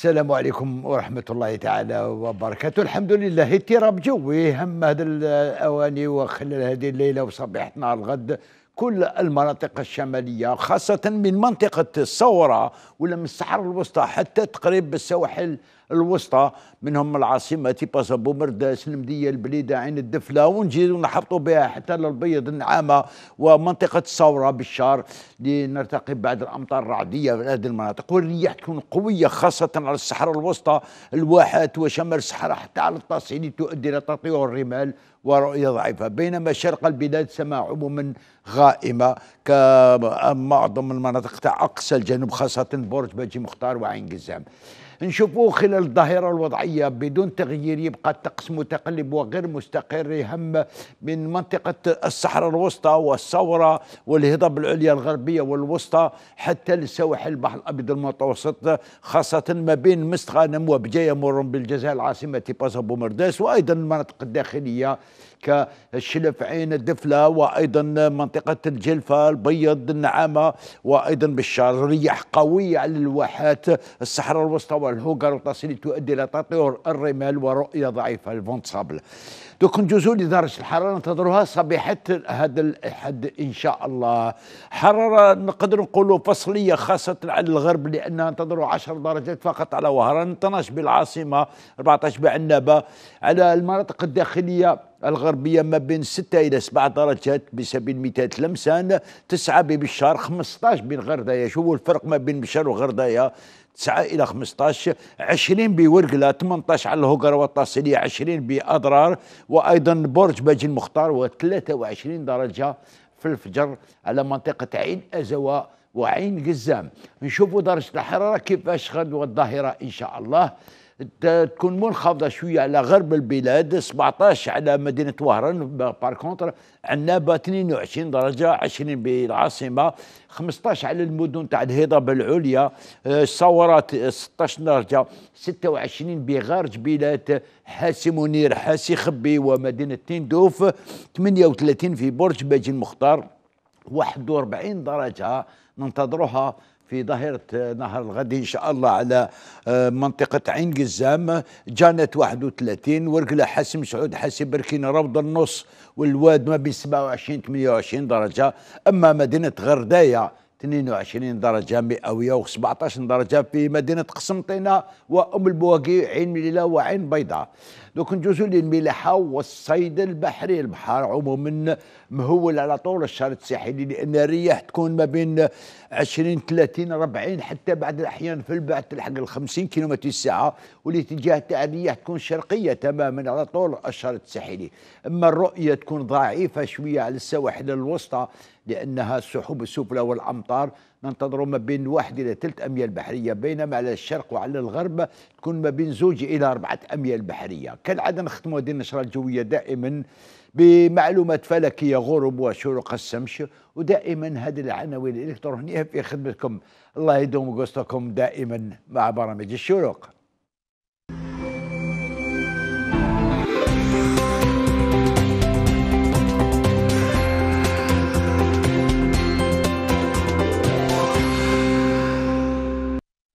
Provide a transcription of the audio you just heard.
السلام عليكم ورحمة الله تعالى وبركاته الحمد لله التراب جوي هم هذه الأواني وخلال هذه الليلة وصبيحة نهار الغد كل المناطق الشمالية خاصة من منطقة الثورة ولا من الصحراء الوسطى حتى تقريب السواحل الوسطى منهم العاصمة بازا بومرداس المدية البليدة عين الدفلة ونجي ونحطوا بها حتى للبيض النعامة ومنطقة الثورة بالشار لنرتقي بعد الأمطار الرعدية في هذه المناطق والرياح تكون قوية خاصة على الصحراء الوسطى الواحات وشمال الصحراء حتى على التصعيد تؤدي إلى تطير الرمال ورؤية ضعيفة بينما شرق البلاد سماء عموما غائمة كمعظم المناطق تاع أقصى الجنوب خاصة برج بجي مختار وعين قزام نشوفوه خلال الظاهرة الوضعية بدون تغيير يبقى الطقس متقلب وغير مستقر يهم من منطقة الصحراء الوسطى والثورة والهضاب العليا الغربية والوسطى حتى لسواحل البحر الأبيض المتوسط خاصة ما بين مستغانم وبجاية مر بالجزائر العاصمة بازا بومرداس وأيضا المناطق الداخلية كالشلف عين الدفلة وأيضا منطقة الجلفة البيض النعامة وأيضا بالشار رياح قوية على الواحات الصحراء الوسطى والهوغر وتصل تؤدي إلى تطور الرمال ورؤية ضعيفة الفونسابل دوك ندوزو لدرجة الحرارة ننتظروها صبيحة هذا الأحد إن شاء الله حرارة نقدر نقولوا فصلية خاصة على الغرب لان ننتظروا 10 درجات فقط على وهران 12 بالعاصمة 14 بعنابة على المناطق الداخلية الغربية ما بين 6 إلى 7 درجات بسبيل المثال لمسان 9 ببشار 15 بين غردايا شوفوا الفرق ما بين بشار وغردايا 9 إلى 15 20 بورقلة 18 على الهقرة والتصلية 20 بأضرار وأيضا برج باجي المختار و23 درجة في الفجر على منطقة عين أزواء وعين قزام نشوفوا درجة الحرارة كيفاش غدوة الظاهرة إن شاء الله تكون منخفضه شويه على غرب البلاد 17 على مدينه وهران بار كونتر عنابه 22 درجه 20 بالعاصمه 15 على المدن تاع الهضاب العليا الصورات آه، 16 درجه 26 بغار جبيلات حاسي منير حاسي خبي ومدينه تندوف 38 في برج باجي المختار 41 درجه ننتظروها في ظاهرة نهر الغد إن شاء الله على آه، منطقة عين قزام جانت 31 ورقلة حسم سعود حسي بركين روض النص والواد ما بين 27 28 درجة أما مدينة غرداية 22 درجة مئوية و17 درجة في مدينة قسنطينة وأم البواقي عين ليلى وعين بيضاء دوك نجوزو للملاحة والصيد البحري البحر عموما مهول على طول الشريط الساحلي لأن الرياح تكون ما بين 20 30 40 حتى بعد الأحيان في البعد تلحق ال 50 كيلومتر في الساعة والاتجاه تاع الرياح تكون شرقية تماما على طول الشريط الساحلي أما الرؤية تكون ضعيفة شوية على السواحل الوسطى لأنها السحب السفلى والأمطار ننتظر ما بين واحد إلى ثلاث أميال بحرية بينما على الشرق وعلى الغرب تكون ما بين زوج إلى أربعة أميال بحرية كالعادة نختموا هذه النشرة الجوية دائما بمعلومات فلكية غروب وشروق الشمس ودائما هذه العناوين الإلكترونية في خدمتكم الله يدوم قصتكم دائما مع برامج الشروق